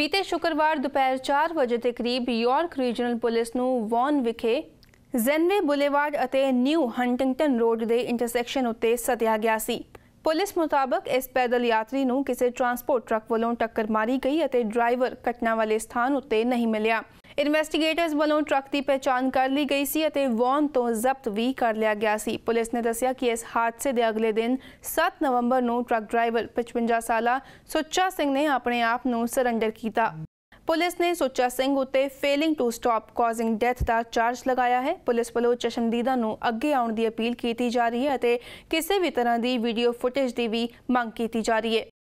ਬੀਤੇ ਸ਼ੁੱਕਰਵਾਰ ਦੁਪਹਿਰ 4 ਵਜੇ ਦੇ ਕਰੀਬ ਯਾਰਕ ਰੀਜਨਲ ਪੁਲਿਸ ਨੂੰ ਵੌਨ ਵਿਖੇ ਜ਼ੈਨਵੇ ਬੁਲੇਵਾਰਡ ਅਤੇ ਨਿਊ ਹੰਟਿੰਗਟਨ ਰੋਡ ਦੇ ਇੰਟਰਸੈਕਸ਼ਨ ਉੱਤੇ ਸਤਿਆ ਗਿਆ ਸੀ ਪੁਲਿਸ ਮੁਤਾਬਕ ਇਸ ਪੈਦਲ ਯਾਤਰੀ ਨੂੰ ਕਿਸੇ ਟਰਾਂਸਪੋਰਟ ਟਰੱਕ ਵੱਲੋਂ ਟੱਕਰ ਮਾਰੀ ਗਈ ਅਤੇ ਡਰਾਈਵਰ ਘਟਨਾ ਵਾਲੇ ਸਥਾਨ ਉੱਤੇ ਨਹੀਂ ਮਿਲਿਆ ਇਨਵੈਸਟੀਗੇਟਰਸ ਵੱਲੋਂ ਟਰੱਕ ਦੀ ਪਛਾਣ ਕਰ ਲਈ ਗਈ ਸੀ ਅਤੇ ਵੌਨ ਤੋਂ ਜ਼ਬਤ ਵੀ ਕਰ ਲਿਆ ਗਿਆ ਸੀ ਪੁਲਿਸ ਨੇ ਦੱਸਿਆ ਕਿ ਇਸ ਹਾਦਸੇ ਦੇ ਅਗਲੇ ਦਿਨ 7 ਨਵੰਬਰ ਨੂੰ ਟਰੱਕ ਡਰਾਈਵਰ 55 ਸਾਲਾ ਸੁੱਚਾ ਸਿੰਘ ਨੇ ਆਪਣੇ ਆਪ ਨੂੰ ਸਰੈਂਡਰ ਕੀਤਾ ਪੁਲਿਸ ਨੇ ਸੁੱਚਾ ਸਿੰਘ ਉਤੇ failing to stop causing death ਦਾ ਚਾਰਜ ਲਗਾਇਆ ਹੈ ਪੁਲਿਸ ਵੱਲੋਂ ਚਸ਼ਮਦੀਦਾ ਨੂੰ ਅੱਗੇ ਆਉਣ ਦੀ ਅਪੀਲ ਕੀਤੀ ਜਾ ਰਹੀ ਹੈ ਅਤੇ ਕਿਸੇ ਵੀ ਤਰ੍ਹਾਂ ਦੀ ਵੀਡੀਓ ਫੁਟੇਜ ਦੀ ਵੀ ਮੰਗ ਕੀਤੀ ਜਾ ਰਹੀ ਹੈ